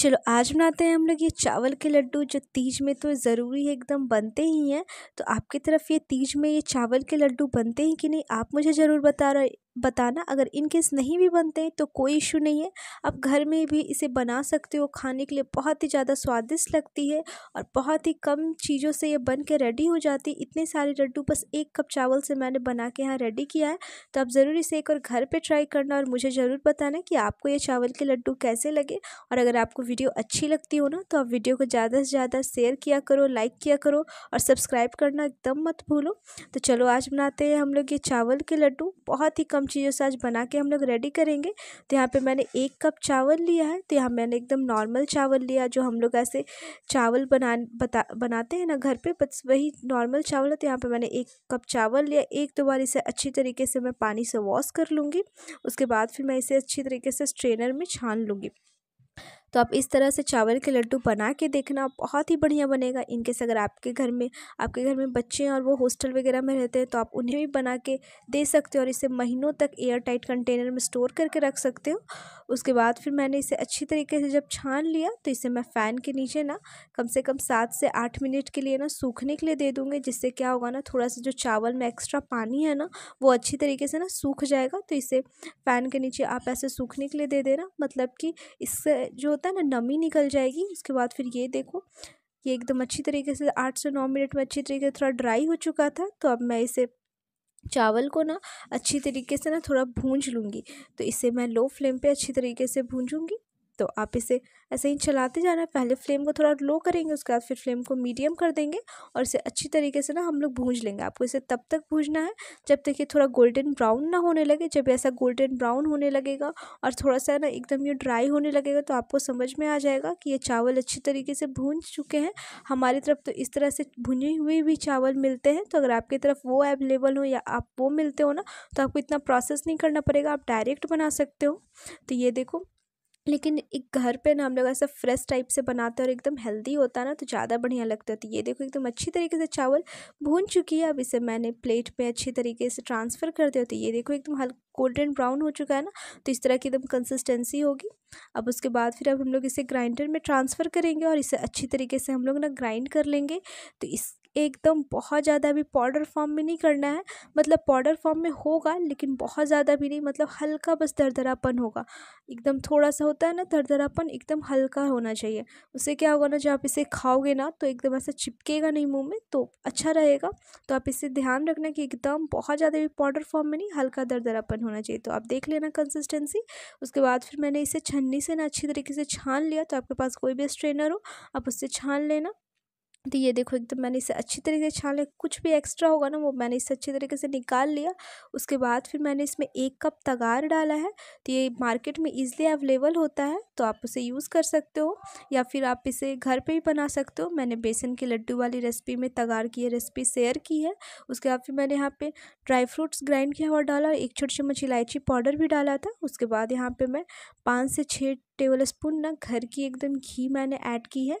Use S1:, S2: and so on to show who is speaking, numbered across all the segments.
S1: चलो आज बनाते हैं हम लोग ये चावल के लड्डू जो तीज में तो ज़रूरी है एकदम बनते ही हैं तो आपकी तरफ ये तीज में ये चावल के लड्डू बनते हैं कि नहीं आप मुझे ज़रूर बता रहे बताना अगर इन केस नहीं भी बनते हैं तो कोई इशू नहीं है आप घर में भी इसे बना सकते हो खाने के लिए बहुत ही ज़्यादा स्वादिष्ट लगती है और बहुत ही कम चीज़ों से ये बन के रेडी हो जाती है इतने सारे लड्डू बस एक कप चावल से मैंने बना के यहाँ रेडी किया है तो आप ज़रूर इसे एक और घर पर ट्राई करना और मुझे ज़रूर बताना कि आपको ये चावल के लड्डू कैसे लगे और अगर आपको वीडियो अच्छी लगती हो ना तो आप वीडियो को ज़्यादा से ज़्यादा शेयर किया करो लाइक किया करो और सब्सक्राइब करना एकदम मत भूलो तो चलो आज बनाते हैं हम लोग ये चावल के लड्डू बहुत ही कम चीज़ों से आज बना के हम लोग रेडी करेंगे तो यहाँ पे मैंने एक कप चावल लिया है तो यहाँ मैंने एकदम नॉर्मल चावल लिया जो हम लोग ऐसे चावल बना बता बनाते हैं ना घर पे बस वही नॉर्मल चावल है तो यहाँ पे मैंने एक कप चावल लिया एक दो बार इसे अच्छी तरीके से मैं पानी से वॉश कर लूँगी उसके बाद फिर मैं इसे अच्छी तरीके से स्ट्रेनर में छान लूँगी तो आप इस तरह से चावल के लड्डू बना के देखना बहुत ही बढ़िया बनेगा इनकेस अगर आपके घर में आपके घर में बच्चे हैं और वो हॉस्टल वगैरह में रहते हैं तो आप उन्हें भी बना के दे सकते हो और इसे महीनों तक एयर टाइट कंटेनर में स्टोर करके रख सकते हो उसके बाद फिर मैंने इसे अच्छी तरीके से जब छान लिया तो इसे मैं फ़ैन के नीचे ना कम से कम सात से आठ मिनट के लिए ना सूखने के लिए दे दूँगी जिससे क्या होगा ना थोड़ा सा जो चावल में एक्स्ट्रा पानी है ना वो अच्छी तरीके से ना सूख जाएगा तो इसे फ़ैन के नीचे आप ऐसे सूखने के लिए दे देना मतलब कि इससे जो होता है ना नमी निकल जाएगी उसके बाद फिर ये देखो ये एकदम अच्छी तरीके से आठ से नौ मिनट में अच्छी तरीके से थोड़ा ड्राई हो चुका था तो अब मैं इसे चावल को ना अच्छी तरीके से ना थोड़ा भूंज लूँगी तो इसे मैं लो फ्लेम पे अच्छी तरीके से भूंजूँगी तो आप इसे ऐसे ही चलाते जाना पहले फ्लेम को थोड़ा लो करेंगे उसके बाद फिर फ्लेम को मीडियम कर देंगे और इसे अच्छी तरीके से ना हम लोग भूज लेंगे आपको इसे तब तक भूजना है जब तक ये थोड़ा गोल्डन ब्राउन ना होने लगे जब ऐसा गोल्डन ब्राउन होने लगेगा और थोड़ा सा ना एकदम ये ड्राई होने लगेगा तो आपको समझ में आ जाएगा कि ये चावल अच्छी तरीके से भूंज चुके हैं हमारी तरफ तो इस तरह से भुने हुए भी चावल मिलते हैं तो अगर आपकी तरफ वो अवेलेबल हो या आप वो मिलते हो ना तो आपको इतना प्रोसेस नहीं करना पड़ेगा आप डायरेक्ट बना सकते हो तो ये देखो लेकिन एक घर पे ना हम लोग ऐसा फ्रेश टाइप से बनाते हैं और एकदम हेल्दी होता है ना तो ज़्यादा बढ़िया लगता है तो ये देखो एकदम अच्छी तरीके से चावल भून चुकी है अब इसे मैंने प्लेट पे अच्छी तरीके से ट्रांसफ़र कर दिया तो ये देखो एकदम हल्का गोल्डन ब्राउन हो चुका है ना तो इस तरह की एकदम कंसिस्टेंसी होगी अब उसके बाद फिर अब हम लोग इसे ग्राइंडर में ट्रांसफ़र करेंगे और इसे अच्छी तरीके से हम लोग ना ग्राइंड कर लेंगे तो इस एकदम बहुत ज़्यादा भी पाउडर फॉर्म में नहीं करना है मतलब पाउडर फॉर्म में होगा लेकिन बहुत ज़्यादा भी नहीं मतलब हल्का बस दरदरापन होगा एकदम थोड़ा सा होता है ना दरदरापन एकदम हल्का होना चाहिए उससे क्या होगा ना जब आप इसे खाओगे ना तो एकदम ऐसा चिपकेगा नहीं मुँह में तो अच्छा रहेगा तो आप इसे ध्यान रखना कि एकदम बहुत ज़्यादा भी पाउडर फॉर्म में नहीं हल्का दरदरापन होना चाहिए तो आप देख लेना कंसिस्टेंसी उसके बाद फिर मैंने इसे छन्नी से ना अच्छी तरीके से छान लिया तो आपके पास कोई भी स्ट्रेनर हो आप उससे छान लेना तो ये देखो एकदम मैंने इसे अच्छी तरीके से छान लिया कुछ भी एक्स्ट्रा होगा ना वो मैंने इसे अच्छी तरीके से निकाल लिया उसके बाद फिर मैंने इसमें एक कप तगार डाला है तो ये मार्केट में ईज़िली अवेलेबल होता है तो आप उसे यूज़ कर सकते हो या फिर आप इसे घर पर भी बना सकते हो मैंने बेसन के लड्डू वाली रेसिपी में तगार की रेसिपी शेयर की है उसके बाद फिर मैंने यहाँ पर ड्राई फ्रूट्स ग्राइंड किया हुआ डाला और एक छोटी चम्मच इलायची पाउडर भी डाला था उसके बाद यहाँ पर मैं पाँच से छः टेबल स्पून ना घर की एकदम घी मैंने ऐड की है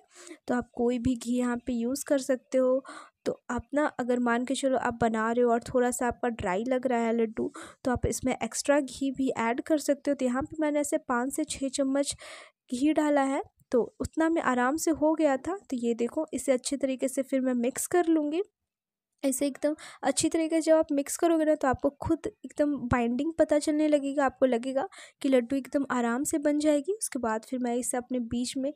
S1: तो आप कोई भी घी यहाँ पे यूज़ कर सकते हो तो आप ना अगर मान के चलो आप बना रहे हो और थोड़ा सा आपका ड्राई लग रहा है लड्डू तो आप इसमें एक्स्ट्रा घी भी ऐड कर सकते हो तो यहाँ पर मैंने ऐसे पाँच से छः चम्मच घी डाला है तो उतना में आराम से हो गया था तो ये देखो इसे अच्छे तरीके से फिर मैं मिक्स कर लूँगी ऐसे एकदम अच्छी तरीके से जब आप मिक्स करोगे ना तो आपको खुद एकदम बाइंडिंग पता चलने लगेगा आपको लगेगा कि लड्डू एकदम आराम से बन जाएगी उसके बाद फिर मैं इसे अपने बीच में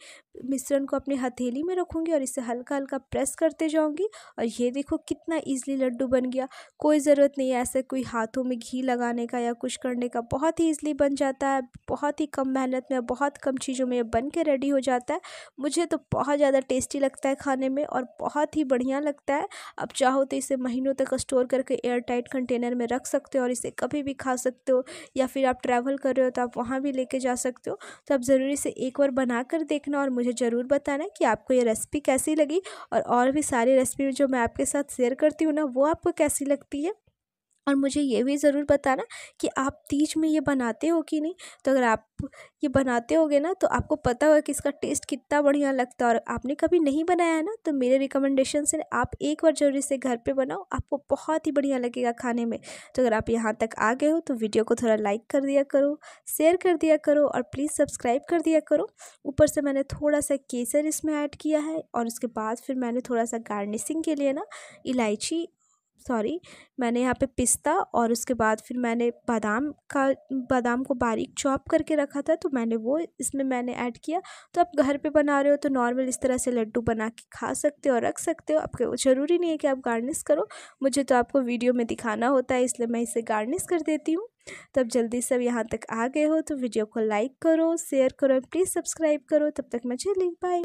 S1: मिश्रण को अपनी हथेली में रखूँगी और इसे हल्का हल्का प्रेस करते जाऊँगी और ये देखो कितना ईजिली लड्डू बन गया कोई ज़रूरत नहीं है ऐसे कोई हाथों में घी लगाने का या कुछ करने का बहुत ही ईजिली बन जाता है बहुत ही कम मेहनत में बहुत कम चीज़ों में बन के रेडी हो जाता है मुझे तो बहुत ज़्यादा टेस्टी लगता है खाने में और बहुत ही बढ़िया लगता है अब चाहो तो इसे महीनों तक स्टोर करके एयर टाइट कंटेनर में रख सकते हो और इसे कभी भी खा सकते हो या फिर आप ट्रैवल कर रहे हो तो आप वहाँ भी लेके जा सकते हो तो आप ज़रूरी से एक बार बना कर देखना और मुझे ज़रूर बताना कि आपको ये रेसिपी कैसी लगी और और भी सारी रेसिपी जो मैं आपके साथ शेयर करती हूँ ना वो आपको कैसी लगती है और मुझे ये भी ज़रूर बताना कि आप तीज में ये बनाते हो कि नहीं तो अगर आप ये बनाते होगे ना तो आपको पता होगा कि इसका टेस्ट कितना बढ़िया लगता है और आपने कभी नहीं बनाया है ना तो मेरे रिकमेंडेशन से आप एक बार जरूर इसे घर पे बनाओ आपको बहुत ही बढ़िया लगेगा खाने में तो अगर आप यहाँ तक आ गए हो तो वीडियो को थोड़ा लाइक कर दिया करो शेयर कर दिया करो और प्लीज़ सब्सक्राइब कर दिया करो ऊपर से मैंने थोड़ा सा केसर इसमें ऐड किया है और उसके बाद फिर मैंने थोड़ा सा गार्निशिंग के लिए ना इलायची सॉरी मैंने यहाँ पे पिस्ता और उसके बाद फिर मैंने बादाम का बादाम को बारीक चॉप करके रखा था तो मैंने वो इसमें मैंने ऐड किया तो आप घर पे बना रहे हो तो नॉर्मल इस तरह से लड्डू बना के खा सकते हो और रख सकते हो आपके वो ज़रूरी नहीं है कि आप गार्निश करो मुझे तो आपको वीडियो में दिखाना होता है इसलिए मैं इसे गार्निश कर देती हूँ तब तो जल्दी से अब यहाँ तक आ गए हो तो वीडियो को लाइक करो शेयर करो प्लीज़ सब्सक्राइब करो तब तक मैं चलिए बाय